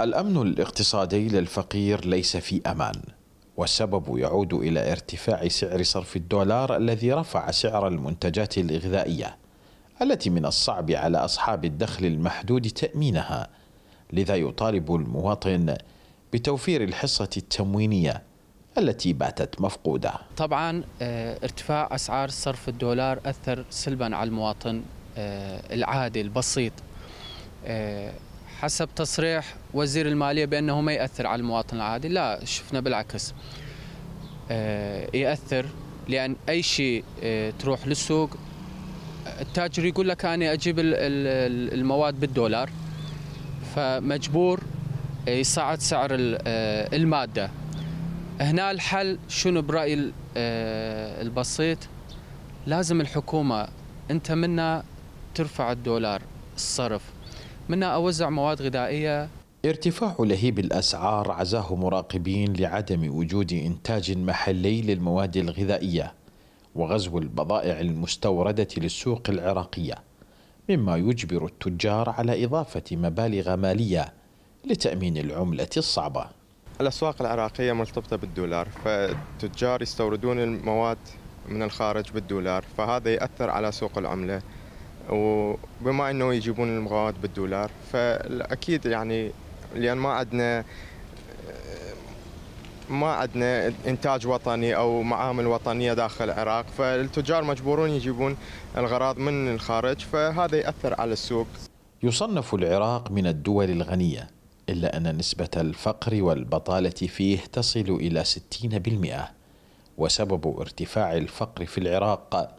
الامن الاقتصادي للفقير ليس في امان والسبب يعود الى ارتفاع سعر صرف الدولار الذي رفع سعر المنتجات الاغذائيه التي من الصعب على اصحاب الدخل المحدود تامينها لذا يطالب المواطن بتوفير الحصه التموينيه التي باتت مفقوده. طبعا آه، ارتفاع اسعار صرف الدولار اثر سلبا على المواطن آه، العادي البسيط آه، حسب تصريح وزير المالية بأنه ما يأثر على المواطن العادي لا شفنا بالعكس آه، يأثر لأن أي شيء آه، تروح للسوق التاجر يقول لك أنا أجيب المواد بالدولار فمجبور آه، يصعد سعر المادة هنا الحل شنو برأي البسيط لازم الحكومة أنت منا ترفع الدولار الصرف منها أوزع مواد غذائية ارتفاع لهيب الأسعار عزاه مراقبين لعدم وجود إنتاج محلي للمواد الغذائية وغزو البضائع المستوردة للسوق العراقية مما يجبر التجار على إضافة مبالغ مالية لتأمين العملة الصعبة الأسواق العراقية مرتبطة بالدولار فالتجار يستوردون المواد من الخارج بالدولار فهذا يأثر على سوق العملة وبما انه يجيبون المغارات بالدولار فاكيد يعني لان ما عندنا ما عندنا انتاج وطني او معامل وطنيه داخل العراق فالتجار مجبورون يجيبون الغراض من الخارج فهذا ياثر على السوق يصنف العراق من الدول الغنيه الا ان نسبه الفقر والبطاله فيه تصل الى 60% وسبب ارتفاع الفقر في العراق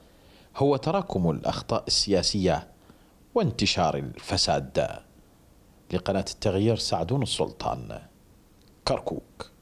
هو تراكم الأخطاء السياسية وانتشار الفساد لقناة التغيير سعدون السلطان كركوك